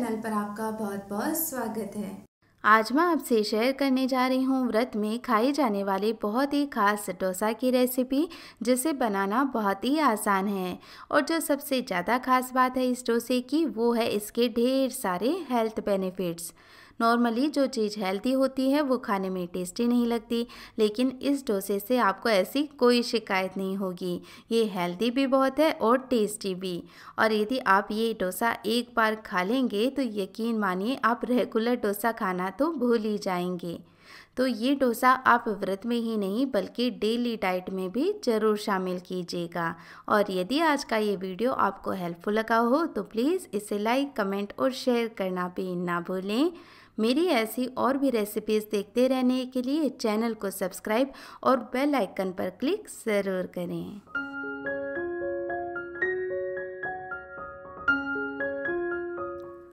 channel पर आपका बहुत बहुत स्वागत है आज मैं आपसे शेयर करने जा रही हूँ व्रत में खाए जाने वाले बहुत ही खास डोसा की रेसिपी जिसे बनाना बहुत ही आसान है और जो सबसे ज़्यादा खास बात है इस डोसे की वो है इसके ढेर सारे हेल्थ बेनिफिट्स नॉर्मली जो चीज़ हेल्दी होती है वो खाने में टेस्टी नहीं लगती लेकिन इस डोसे से आपको ऐसी कोई शिकायत नहीं होगी ये हेल्दी भी बहुत है और टेस्टी भी और यदि आप ये डोसा एक बार खा लेंगे तो यकीन मानिए आप रेगुलर डोसा खाना तो भूल ही जाएंगे तो ये डोसा आप व्रत में ही नहीं बल्कि डेली डाइट में भी ज़रूर शामिल कीजिएगा और यदि आज का ये वीडियो आपको हेल्पफुल लगा हो तो प्लीज़ इसे लाइक कमेंट और शेयर करना भी ना भूलें मेरी ऐसी और भी रेसिपीज़ देखते रहने के लिए चैनल को सब्सक्राइब और बेल आइकन पर क्लिक ज़रूर करें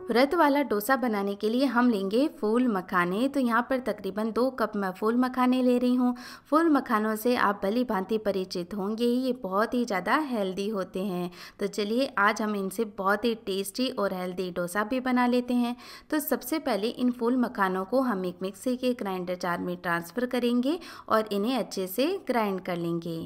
व्रत वाला डोसा बनाने के लिए हम लेंगे फूल मखाने तो यहाँ पर तकरीबन दो कप मैं फूल मखाने ले रही हूँ फूल मखानों से आप भली भांति परिचित होंगे ये बहुत ही ज़्यादा हेल्दी होते हैं तो चलिए आज हम इनसे बहुत ही टेस्टी और हेल्दी डोसा भी बना लेते हैं तो सबसे पहले इन फूल मखानों को हम एक मिक्सी के ग्राइंडर जार में ट्रांसफ़र करेंगे और इन्हें अच्छे से ग्राइंड कर लेंगे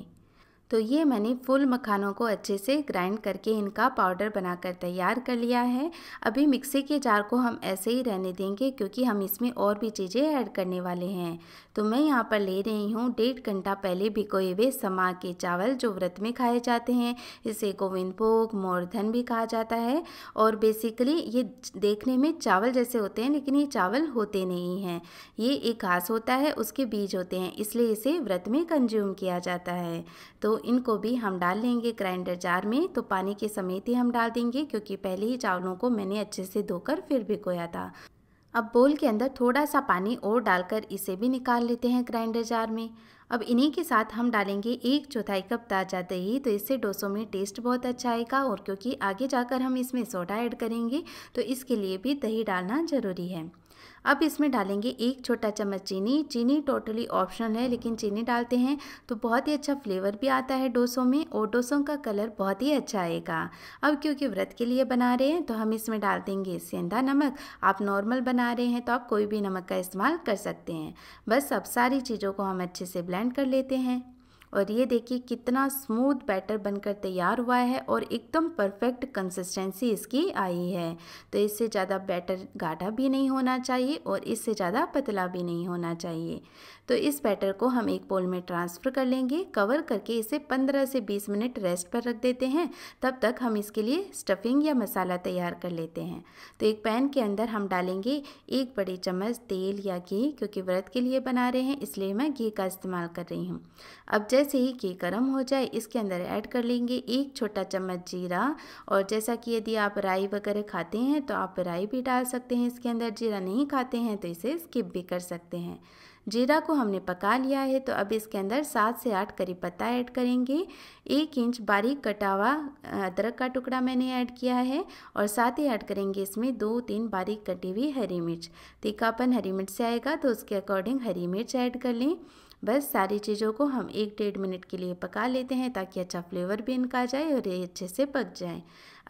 तो ये मैंने फुल मखानों को अच्छे से ग्राइंड करके इनका पाउडर बनाकर तैयार कर लिया है अभी मिक्सी के जार को हम ऐसे ही रहने देंगे क्योंकि हम इसमें और भी चीज़ें ऐड करने वाले हैं तो मैं यहाँ पर ले रही हूँ डेढ़ घंटा पहले भिगोए हुए समा के चावल जो व्रत में खाए जाते हैं इसे गोविंद भोग मोरधन भी कहा जाता है और बेसिकली ये देखने में चावल जैसे होते हैं लेकिन ये चावल होते नहीं हैं ये एक घास होता है उसके बीज होते हैं इसलिए इसे व्रत में कंज्यूम किया जाता है तो इनको भी हम डाल लेंगे ग्राइंडर जार में तो पानी के समेत ही हम डाल देंगे क्योंकि पहले ही चावलों को मैंने अच्छे से धोकर फिर भिगोया था अब बोल के अंदर थोड़ा सा पानी और डालकर इसे भी निकाल लेते हैं ग्राइंडर जार में अब इन्हीं के साथ हम डालेंगे एक चौथाई कप ताज़ा दही तो इससे डोसों में टेस्ट बहुत अच्छा आएगा और क्योंकि आगे जाकर हम इसमें सोडा ऐड करेंगे तो इसके लिए भी दही डालना ज़रूरी है अब इसमें डालेंगे एक छोटा चम्मच चीनी चीनी टोटली ऑप्शनल है लेकिन चीनी डालते हैं तो बहुत ही अच्छा फ्लेवर भी आता है डोसों में और डोसों का कलर बहुत ही अच्छा आएगा अब क्योंकि व्रत के लिए बना रहे हैं तो हम इसमें डाल देंगे सेंधा नमक आप नॉर्मल बना रहे हैं तो आप कोई भी नमक का इस्तेमाल कर सकते हैं बस अब सारी चीज़ों को हम अच्छे से ब्लेंड कर लेते हैं और ये देखिए कितना स्मूथ बैटर बनकर तैयार हुआ है और एकदम परफेक्ट कंसिस्टेंसी इसकी आई है तो इससे ज़्यादा बैटर गाढ़ा भी नहीं होना चाहिए और इससे ज़्यादा पतला भी नहीं होना चाहिए तो इस बैटर को हम एक बोल में ट्रांसफ़र कर लेंगे कवर करके इसे 15 से 20 मिनट रेस्ट पर रख देते हैं तब तक हम इसके लिए स्टफिंग या मसाला तैयार कर लेते हैं तो एक पैन के अंदर हम डालेंगे एक बड़ी चम्मच तेल या घी क्योंकि व्रत के लिए बना रहे हैं इसलिए मैं घी का इस्तेमाल कर रही हूँ अब जैसे जैसे ही घी गर्म हो जाए इसके अंदर ऐड कर लेंगे एक छोटा चम्मच जीरा और जैसा कि यदि आप राई वगैरह खाते हैं तो आप राई भी डाल सकते हैं इसके अंदर जीरा नहीं खाते हैं तो इसे स्किप भी कर सकते हैं जीरा को हमने पका लिया है तो अब इसके अंदर सात से आठ करी पत्ता ऐड करेंगे एक इंच बारीक कटा हुआ अदरक का टुकड़ा मैंने ऐड किया है और साथ ही ऐड करेंगे इसमें दो तीन बारीक कटी हुई हरी मिर्च तीखापन हरी मिर्च से आएगा तो उसके अकॉर्डिंग हरी मिर्च ऐड कर लें बस सारी चीज़ों को हम एक डेढ़ मिनट के लिए पका लेते हैं ताकि अच्छा फ्लेवर भी इनका आ जाए और ये अच्छे से पक जाए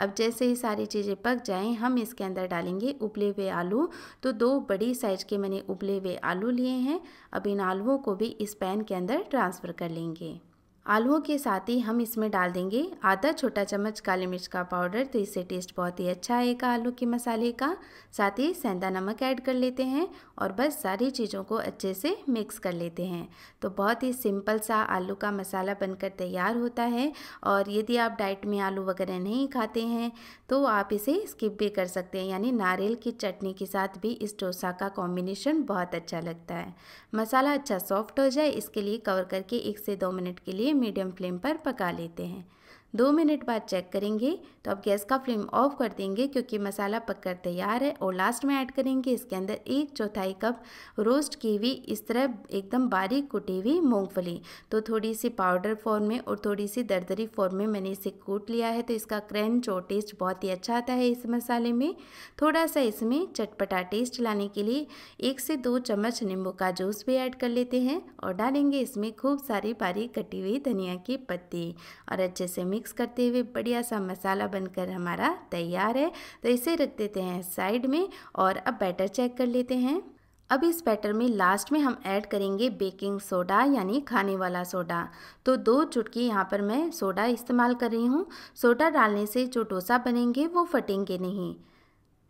अब जैसे ही सारी चीज़ें पक जाएँ हम इसके अंदर डालेंगे उबले हुए आलू तो दो बड़ी साइज के मैंने उबले हुए आलू लिए हैं अब इन आलूओं को भी इस पैन के अंदर ट्रांसफ़र कर लेंगे आलूओं के साथ ही हम इसमें डाल देंगे आधा छोटा चम्मच काली मिर्च का पाउडर तो इससे टेस्ट बहुत ही अच्छा आएगा आलू के मसाले का साथ ही सेंधा नमक ऐड कर लेते हैं और बस सारी चीज़ों को अच्छे से मिक्स कर लेते हैं तो बहुत ही सिंपल सा आलू का मसाला बनकर तैयार होता है और यदि आप डाइट में आलू वगैरह नहीं खाते हैं तो आप इसे स्किप भी कर सकते हैं यानी नारियल की चटनी के साथ भी इस डोसा का कॉम्बिनेशन बहुत अच्छा लगता है मसाला अच्छा सॉफ्ट हो जाए इसके लिए कवर करके एक से दो मिनट के लिए मीडियम फ्लेम पर पका लेते हैं दो मिनट बाद चेक करेंगे तो अब गैस का फ्लेम ऑफ कर देंगे क्योंकि मसाला पककर तैयार है और लास्ट में ऐड करेंगे इसके अंदर एक चौथाई कप रोस्ट की हुई इस तरह एकदम बारीक कुटी हुई मूँगफली तो थोड़ी सी पाउडर फॉर्म में और थोड़ी सी दरदरी फॉर्म में मैंने इसे कूट लिया है तो इसका क्रंच और टेस्ट बहुत ही अच्छा आता है इस मसाले में थोड़ा सा इसमें चटपटा टेस्ट लाने के लिए एक से दो चम्मच नींबू का जूस भी ऐड कर लेते हैं और डालेंगे इसमें खूब सारी बारीक कटी हुई धनिया की पत्ती और अच्छे से मिक्स करते हुए बढ़िया सा मसाला बनकर हमारा तैयार है तो इसे रख देते हैं साइड में और अब बैटर चेक कर लेते हैं अब इस बैटर में लास्ट में हम ऐड करेंगे बेकिंग सोडा यानी खाने वाला सोडा तो दो चुटकी यहाँ पर मैं सोडा इस्तेमाल कर रही हूँ सोडा डालने से जो डोसा बनेंगे वो फटेंगे नहीं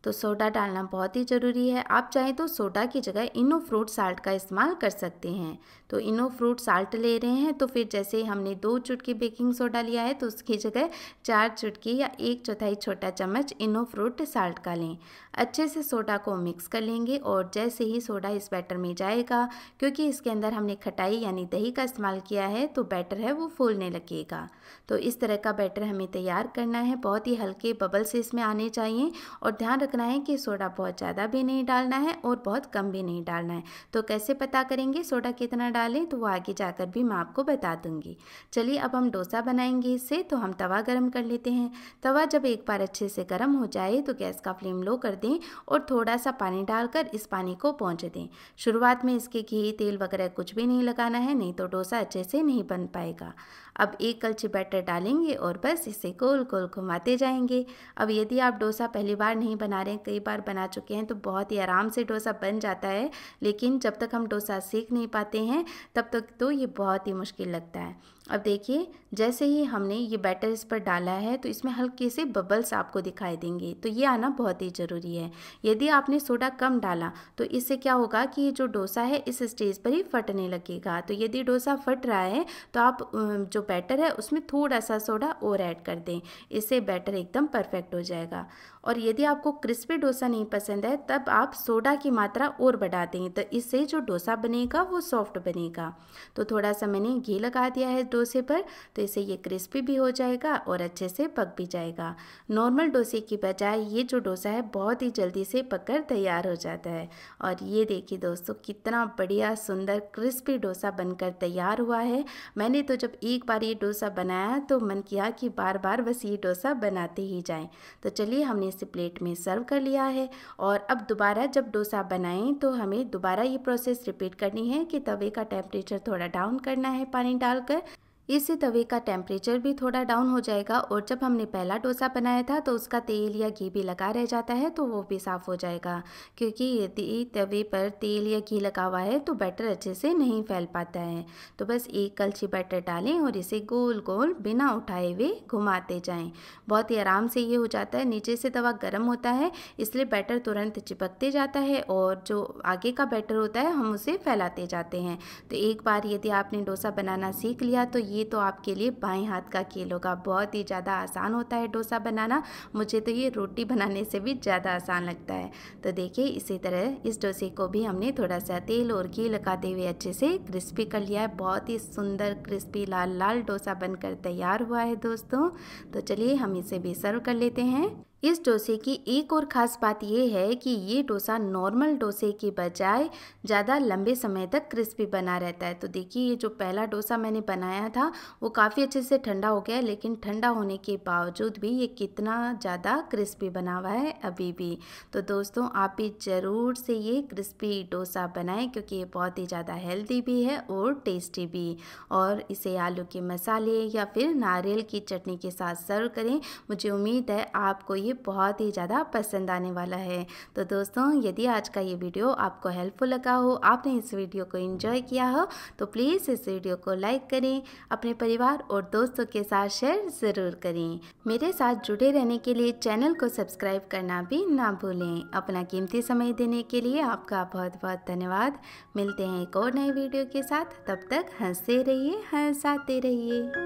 तो सोडा डालना बहुत ही ज़रूरी है आप चाहें तो सोडा की जगह इनो फ्रूट साल्ट का इस्तेमाल कर सकते हैं तो इनो फ्रूट साल्ट ले रहे हैं तो फिर जैसे हमने दो चुटकी बेकिंग सोडा लिया है तो उसकी जगह चार चुटकी या एक चौथाई छोटा चम्मच इनो फ्रूट साल्ट का लें अच्छे से सोडा को मिक्स कर लेंगे और जैसे ही सोडा इस बैटर में जाएगा क्योंकि इसके अंदर हमने खटाई यानी दही का इस्तेमाल किया है तो बैटर है वो फूलने लगेगा तो इस तरह का बैटर हमें तैयार करना है बहुत ही हल्के बबल से इसमें आने चाहिए और ध्यान रखना है कि सोडा बहुत ज़्यादा भी नहीं डालना है और बहुत कम भी नहीं डालना है तो कैसे पता करेंगे सोडा कितना डालें तो वो आगे जाकर भी मैं आपको बता दूंगी चलिए अब हम डोसा बनाएंगे इससे तो हम तवा गर्म कर लेते हैं तवा जब एक बार अच्छे से गर्म हो जाए तो गैस का फ्लेम लो कर दें और थोड़ा सा पानी डालकर इस पानी को पहुँच दें शुरुआत में इसके घी तेल वगैरह कुछ भी नहीं लगाना है नहीं तो डोसा अच्छे से नहीं बन पाएगा अब एक कलछी बैटर डालेंगे और बस इसे गोल गोल घुमाते जाएंगे अब यदि आप डोसा पहली बार नहीं बना रहे हैं कई बार बना चुके हैं तो बहुत ही आराम से डोसा बन जाता है लेकिन जब तक हम डोसा सीख नहीं पाते हैं तब तक तो ये बहुत ही मुश्किल लगता है अब देखिए जैसे ही हमने ये बैटर इस पर डाला है तो इसमें हल्के से बबल्स आपको दिखाई देंगे तो ये आना बहुत ही ज़रूरी है यदि आपने सोडा कम डाला तो इससे क्या होगा कि ये जो डोसा है इस स्टेज पर ही फटने लगेगा तो यदि डोसा फट रहा है तो आप जो बैटर है उसमें थोड़ा सा सोडा और ऐड कर दें इससे बैटर एकदम परफेक्ट हो जाएगा और यदि आपको क्रिस्पी डोसा नहीं पसंद है तब आप सोडा की मात्रा और बढ़ा दें तो इससे जो डोसा बनेगा वो सॉफ्ट बनेगा तो थोड़ा सा मैंने घी लगा दिया है डोसे पर तो इससे ये क्रिस्पी भी हो जाएगा और अच्छे से पक भी जाएगा नॉर्मल डोसे की बजाय ये जो डोसा है बहुत ही जल्दी से पक तैयार हो जाता है और ये देखिए दोस्तों कितना बढ़िया सुंदर क्रिस्पी डोसा बनकर तैयार हुआ है मैंने तो जब एक बार ये डोसा बनाया तो मन किया कि बार बार बस ये डोसा बनाते ही जाएँ तो चलिए हमने इस प्लेट में सर्व कर लिया है और अब दोबारा जब डोसा बनाएं तो हमें दोबारा ये प्रोसेस रिपीट करनी है कि तवे का टेम्परेचर थोड़ा डाउन करना है पानी डालकर इससे तवे का टेम्परेचर भी थोड़ा डाउन हो जाएगा और जब हमने पहला डोसा बनाया था तो उसका तेल या घी भी लगा रह जाता है तो वो भी साफ़ हो जाएगा क्योंकि यदि तवे पर तेल या घी लगा हुआ है तो बैटर अच्छे से नहीं फैल पाता है तो बस एक कलछी बैटर डालें और इसे गोल गोल बिना उठाए हुए घुमाते जाएँ बहुत ही आराम से ये हो जाता है नीचे से तवा गर्म होता है इसलिए बैटर तुरंत चिपकते जाता है और जो आगे का बैटर होता है हम उसे फैलाते जाते हैं तो एक बार यदि आपने डोसा बनाना सीख लिया तो ये रहेगी तो आपके लिए बाएं हाथ का खेल होगा बहुत ही ज़्यादा आसान होता है डोसा बनाना मुझे तो ये रोटी बनाने से भी ज़्यादा आसान लगता है तो देखिए इसी तरह इस डोसे को भी हमने थोड़ा सा तेल और घी लगाते हुए अच्छे से क्रिस्पी कर लिया है बहुत ही सुंदर क्रिस्पी लाल लाल डोसा बनकर तैयार हुआ है दोस्तों तो चलिए हम इसे भी सर्व कर लेते हैं इस डोसे की एक और ख़ास बात यह है कि ये डोसा नॉर्मल डोसे के बजाय ज़्यादा लंबे समय तक क्रिस्पी बना रहता है तो देखिए ये जो पहला डोसा मैंने बनाया था वो काफ़ी अच्छे से ठंडा हो गया लेकिन ठंडा होने के बावजूद भी ये कितना ज़्यादा क्रिस्पी बना हुआ है अभी भी तो दोस्तों आप भी ज़रूर से ये क्रिस्पी डोसा बनाएं क्योंकि ये बहुत ही ज़्यादा हेल्दी भी है और टेस्टी भी और इसे आलू के मसाले या फिर नारियल की चटनी के साथ सर्व करें मुझे उम्मीद है आपको ये भी बहुत ही ज़्यादा पसंद आने वाला है तो दोस्तों यदि आज का ये वीडियो आपको हेल्पफुल लगा हो आपने इस वीडियो को इन्जॉय किया हो तो प्लीज़ इस वीडियो को लाइक करें अपने परिवार और दोस्तों के साथ शेयर ज़रूर करें मेरे साथ जुड़े रहने के लिए चैनल को सब्सक्राइब करना भी ना भूलें अपना कीमती समय देने के लिए आपका बहुत बहुत धन्यवाद मिलते हैं एक और नए वीडियो के साथ तब तक हंसते रहिए हंसाते रहिए